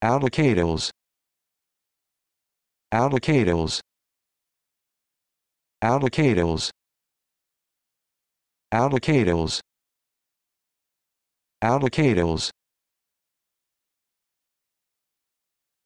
avocados avocados avocados avocados avocados